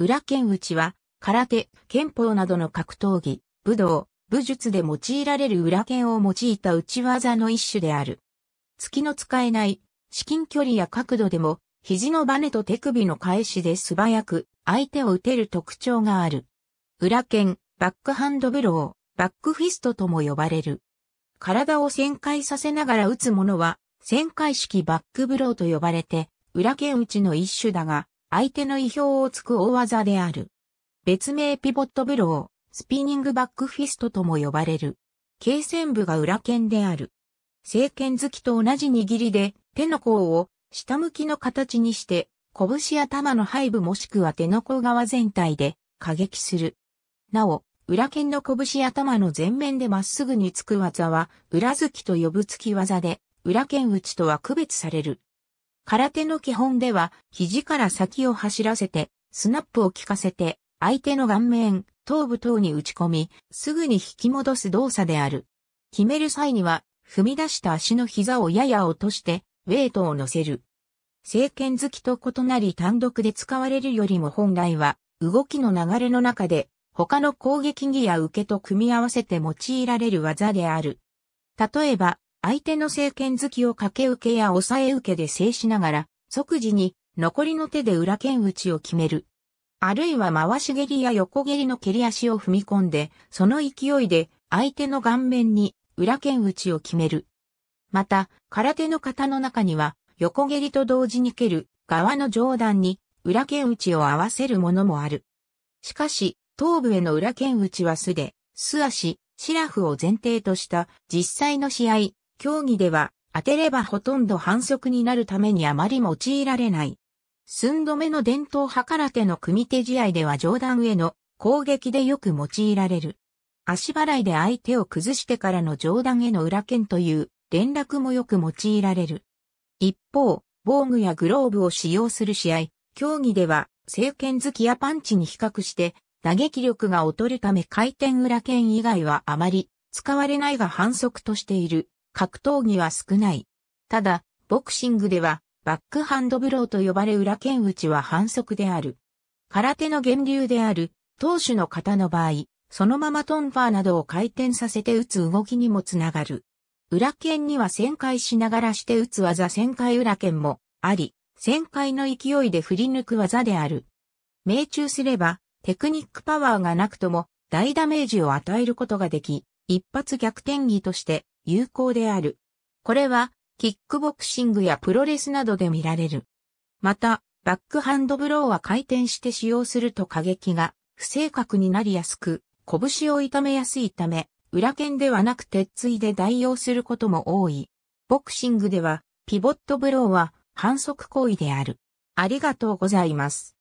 裏剣打ちは、空手、剣法などの格闘技、武道、武術で用いられる裏剣を用いた打ち技の一種である。月の使えない、至近距離や角度でも、肘のバネと手首の返しで素早く相手を打てる特徴がある。裏剣、バックハンドブロー、バックフィストとも呼ばれる。体を旋回させながら打つものは、旋回式バックブローと呼ばれて、裏剣打ちの一種だが、相手の意表をつく大技である。別名ピボットブロー、スピニングバックフィストとも呼ばれる。軽線部が裏剣である。聖剣好きと同じ握りで、手の甲を下向きの形にして、拳や玉の背部もしくは手の甲側全体で過激する。なお、裏剣の拳や玉の前面でまっすぐにつく技は、裏突きと呼ぶ突き技で、裏剣打ちとは区別される。空手の基本では、肘から先を走らせて、スナップを効かせて、相手の顔面、頭部等に打ち込み、すぐに引き戻す動作である。決める際には、踏み出した足の膝をやや落として、ウェイトを乗せる。聖剣好きと異なり単独で使われるよりも本来は、動きの流れの中で、他の攻撃技や受けと組み合わせて用いられる技である。例えば、相手の政権好きを駆け受けや抑え受けで制しながら、即時に残りの手で裏剣打ちを決める。あるいは回し蹴りや横蹴りの蹴り足を踏み込んで、その勢いで相手の顔面に裏剣打ちを決める。また、空手の型の中には、横蹴りと同時に蹴る側の上段に裏剣打ちを合わせるものもある。しかし、頭部への裏剣打ちは素で、素足、シラフを前提とした実際の試合、競技では、当てればほとんど反則になるためにあまり用いられない。寸止めの伝統派空手の組手試合では上段への攻撃でよく用いられる。足払いで相手を崩してからの上段への裏剣という連絡もよく用いられる。一方、防具やグローブを使用する試合、競技では、聖剣突きやパンチに比較して、打撃力が劣るため回転裏剣以外はあまり使われないが反則としている。格闘技は少ない。ただ、ボクシングでは、バックハンドブローと呼ばれ裏剣打ちは反則である。空手の源流である、投手の型の場合、そのままトンファーなどを回転させて打つ動きにもつながる。裏剣には旋回しながらして打つ技旋回裏剣もあり、旋回の勢いで振り抜く技である。命中すれば、テクニックパワーがなくとも大ダメージを与えることができ、一発逆転技として有効である。これは、キックボクシングやプロレスなどで見られる。また、バックハンドブローは回転して使用すると過激が不正確になりやすく、拳を痛めやすいため、裏剣ではなく鉄椎で代用することも多い。ボクシングでは、ピボットブローは反則行為である。ありがとうございます。